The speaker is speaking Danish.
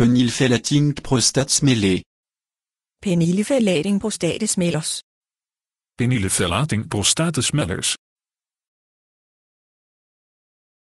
Penilfælating prostatsmælle. Penilfelating prostatesmællers. prostatis prostatesmællers.